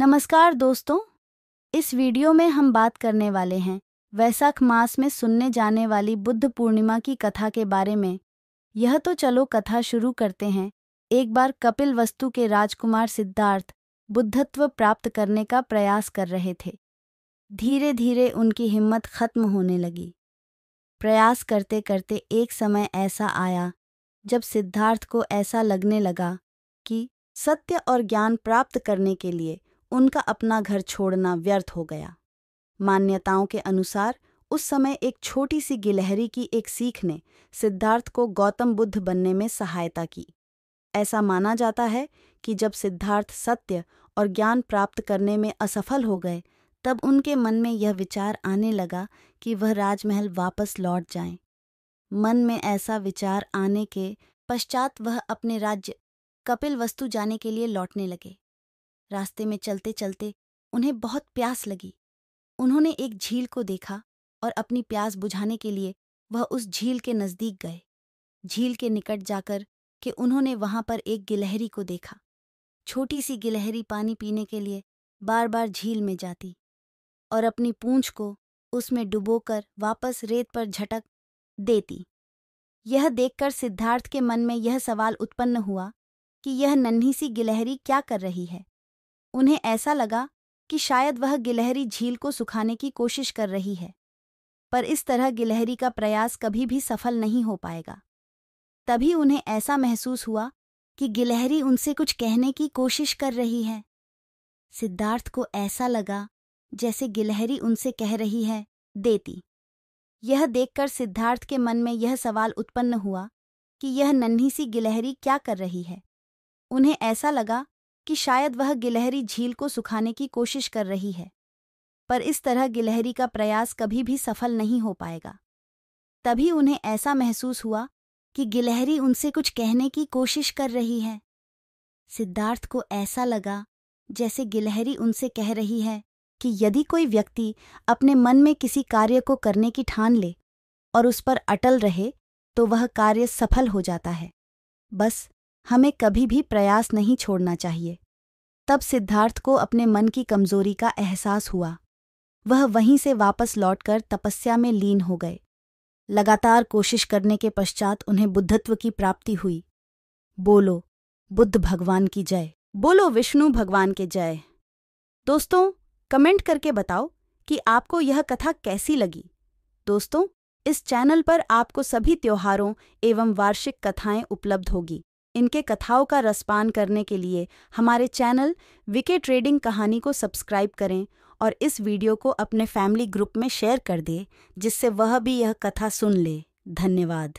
नमस्कार दोस्तों इस वीडियो में हम बात करने वाले हैं वैसाख मास में सुनने जाने वाली बुद्ध पूर्णिमा की कथा के बारे में यह तो चलो कथा शुरू करते हैं एक बार कपिल वस्तु के राजकुमार सिद्धार्थ बुद्धत्व प्राप्त करने का प्रयास कर रहे थे धीरे धीरे उनकी हिम्मत खत्म होने लगी प्रयास करते करते एक समय ऐसा आया जब सिद्धार्थ को ऐसा लगने लगा कि सत्य और ज्ञान प्राप्त करने के लिए उनका अपना घर छोड़ना व्यर्थ हो गया मान्यताओं के अनुसार उस समय एक छोटी सी गिलहरी की एक सीख ने सिद्धार्थ को गौतम बुद्ध बनने में सहायता की ऐसा माना जाता है कि जब सिद्धार्थ सत्य और ज्ञान प्राप्त करने में असफल हो गए तब उनके मन में यह विचार आने लगा कि वह राजमहल वापस लौट जाएं। मन में ऐसा विचार आने के पश्चात वह अपने राज्य कपिल वस्तु जाने के लिए लौटने लगे रास्ते में चलते चलते उन्हें बहुत प्यास लगी उन्होंने एक झील को देखा और अपनी प्यास बुझाने के लिए वह उस झील के नज़दीक गए झील के निकट जाकर कि उन्होंने वहां पर एक गिलहरी को देखा छोटी सी गिलहरी पानी पीने के लिए बार बार झील में जाती और अपनी पूंछ को उसमें डुबोकर वापस रेत पर झटक देती यह देखकर सिद्धार्थ के मन में यह सवाल उत्पन्न हुआ कि यह नन्ही सी गिलहरी क्या कर रही है उन्हें ऐसा लगा कि शायद वह गिलहरी झील को सुखाने की कोशिश कर रही है पर इस तरह गिलहरी का प्रयास कभी भी सफल नहीं हो पाएगा तभी उन्हें ऐसा महसूस हुआ कि गिलहरी उनसे कुछ कहने की कोशिश कर रही है सिद्धार्थ को ऐसा लगा जैसे गिलहरी उनसे कह रही है देती यह देखकर सिद्धार्थ के मन में यह सवाल उत्पन्न हुआ कि यह नन्ही सी गिलहरी क्या कर रही है उन्हें ऐसा लगा कि शायद वह गिलहरी झील को सुखाने की कोशिश कर रही है पर इस तरह गिलहरी का प्रयास कभी भी सफल नहीं हो पाएगा तभी उन्हें ऐसा महसूस हुआ कि गिलहरी उनसे कुछ कहने की कोशिश कर रही है सिद्धार्थ को ऐसा लगा जैसे गिलहरी उनसे कह रही है कि यदि कोई व्यक्ति अपने मन में किसी कार्य को करने की ठान ले और उस पर अटल रहे तो वह कार्य सफल हो जाता है बस हमें कभी भी प्रयास नहीं छोड़ना चाहिए तब सिद्धार्थ को अपने मन की कमजोरी का एहसास हुआ वह वहीं से वापस लौटकर तपस्या में लीन हो गए लगातार कोशिश करने के पश्चात उन्हें बुद्धत्व की प्राप्ति हुई बोलो बुद्ध भगवान की जय बोलो विष्णु भगवान के जय दोस्तों कमेंट करके बताओ कि आपको यह कथा कैसी लगी दोस्तों इस चैनल पर आपको सभी त्योहारों एवं वार्षिक कथाएं उपलब्ध होगी इनके कथाओं का रसपान करने के लिए हमारे चैनल विके ट्रेडिंग कहानी को सब्सक्राइब करें और इस वीडियो को अपने फैमिली ग्रुप में शेयर कर दें जिससे वह भी यह कथा सुन ले धन्यवाद